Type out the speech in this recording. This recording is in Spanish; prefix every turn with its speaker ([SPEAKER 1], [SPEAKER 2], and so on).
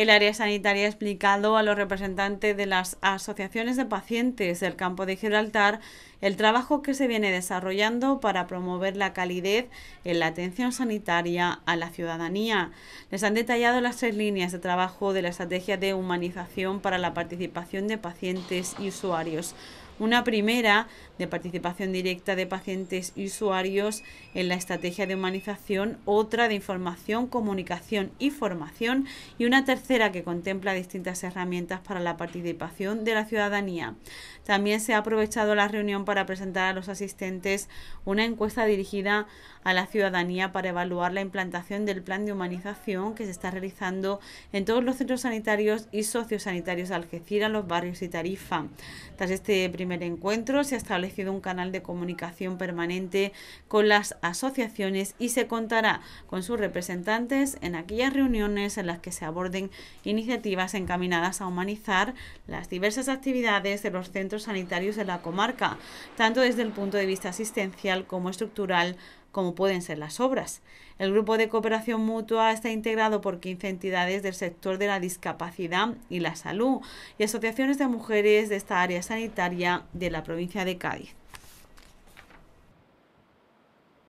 [SPEAKER 1] El área sanitaria ha explicado a los representantes de las asociaciones de pacientes del campo de Gibraltar el trabajo que se viene desarrollando para promover la calidez en la atención sanitaria a la ciudadanía. Les han detallado las tres líneas de trabajo de la estrategia de humanización para la participación de pacientes y usuarios una primera de participación directa de pacientes y usuarios en la estrategia de humanización, otra de información, comunicación y formación y una tercera que contempla distintas herramientas para la participación de la ciudadanía. También se ha aprovechado la reunión para presentar a los asistentes una encuesta dirigida a la ciudadanía para evaluar la implantación del plan de humanización que se está realizando en todos los centros sanitarios y sociosanitarios de Algeciras, los barrios y Tarifa. Tras este primer primer encuentro se ha establecido un canal de comunicación permanente con las asociaciones y se contará con sus representantes en aquellas reuniones en las que se aborden iniciativas encaminadas a humanizar las diversas actividades de los centros sanitarios de la comarca, tanto desde el punto de vista asistencial como estructural como pueden ser las obras. El grupo de cooperación mutua está integrado por 15 entidades del sector de la discapacidad y la salud y asociaciones de mujeres de esta área sanitaria de la provincia de Cádiz.